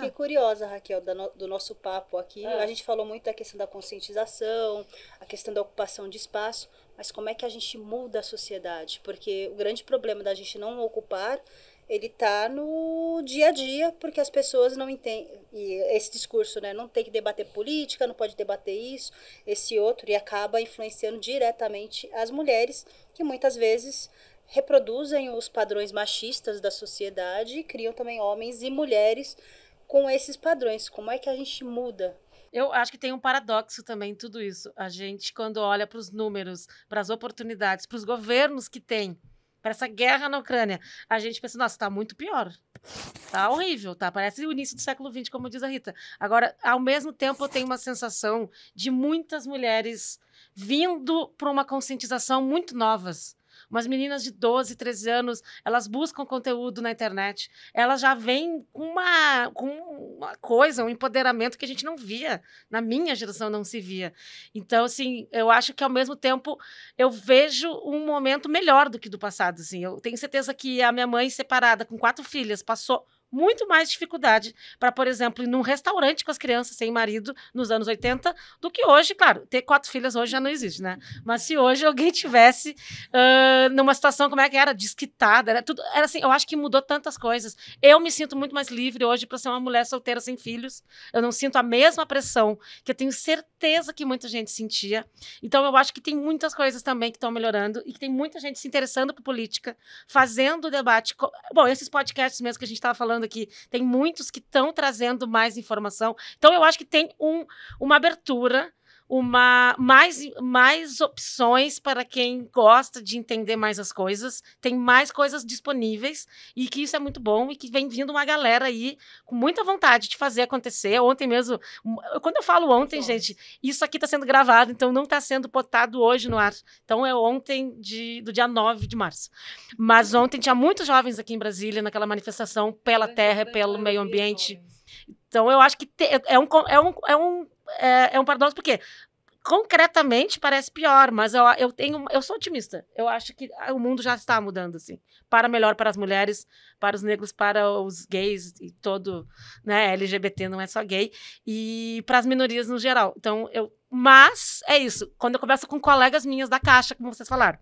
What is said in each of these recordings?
fiquei curiosa, Raquel, do nosso papo aqui. Ah. A gente falou muito da questão da conscientização, a questão da ocupação de espaço, mas como é que a gente muda a sociedade? Porque o grande problema da gente não ocupar ele está no dia a dia, porque as pessoas não entendem e esse discurso, né? Não tem que debater política, não pode debater isso, esse outro, e acaba influenciando diretamente as mulheres, que muitas vezes reproduzem os padrões machistas da sociedade e criam também homens e mulheres com esses padrões? Como é que a gente muda? Eu acho que tem um paradoxo também em tudo isso. A gente, quando olha para os números, para as oportunidades, para os governos que tem, para essa guerra na Ucrânia, a gente pensa, nossa, está muito pior. Tá horrível, tá? Parece o início do século XX, como diz a Rita. Agora, ao mesmo tempo, eu tenho uma sensação de muitas mulheres vindo para uma conscientização muito novas Umas meninas de 12, 13 anos, elas buscam conteúdo na internet. Elas já vêm com uma, com uma coisa, um empoderamento que a gente não via. Na minha geração não se via. Então, assim, eu acho que ao mesmo tempo eu vejo um momento melhor do que do passado. Assim. Eu tenho certeza que a minha mãe, separada com quatro filhas, passou muito mais dificuldade para, por exemplo, ir num restaurante com as crianças sem marido nos anos 80 do que hoje. Claro, ter quatro filhas hoje já não existe, né? Uhum. Mas se hoje alguém tivesse uh, numa situação, como é que era? Desquitada, era tudo. Era assim, eu acho que mudou tantas coisas. Eu me sinto muito mais livre hoje para ser uma mulher solteira sem filhos. Eu não sinto a mesma pressão que eu tenho certeza que muita gente sentia. Então, eu acho que tem muitas coisas também que estão melhorando e que tem muita gente se interessando por política, fazendo o debate. Bom, esses podcasts mesmo que a gente estava falando falando aqui, tem muitos que estão trazendo mais informação. Então, eu acho que tem um, uma abertura uma mais, mais opções para quem gosta de entender mais as coisas, tem mais coisas disponíveis e que isso é muito bom e que vem vindo uma galera aí com muita vontade de fazer acontecer. Ontem mesmo, hum, quando eu falo ontem, gente, isso aqui está sendo gravado, então não está sendo botado hoje no ar. Então é ontem de, do dia 9 de março. Mas uhum. ontem tinha muitos jovens aqui em Brasília naquela manifestação pela terra, pelo meio ambiente. Então, eu acho que te, é, um, é, um, é um é, é um paradoxo, porque concretamente parece pior, mas eu, eu tenho eu sou otimista. Eu acho que o mundo já está mudando assim, para melhor para as mulheres, para os negros, para os gays e todo, né, LGBT não é só gay e para as minorias no geral. Então eu mas é isso. Quando eu converso com colegas minhas da caixa, como vocês falaram,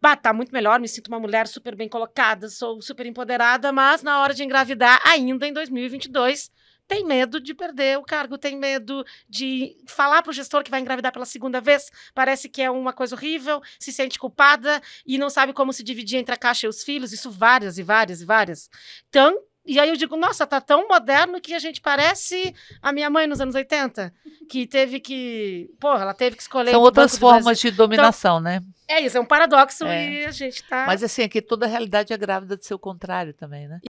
bah, tá muito melhor, me sinto uma mulher super bem colocada, sou super empoderada, mas na hora de engravidar, ainda em 2022, tem medo de perder o cargo, tem medo de falar para o gestor que vai engravidar pela segunda vez, parece que é uma coisa horrível, se sente culpada e não sabe como se dividir entre a caixa e os filhos, isso várias e várias e várias. Então, e aí eu digo, nossa, tá tão moderno que a gente parece a minha mãe nos anos 80, que teve que, porra, ela teve que escolher São outras formas de dominação, então, né? É isso, é um paradoxo é. e a gente tá Mas assim, aqui toda a realidade é grávida de seu contrário também, né?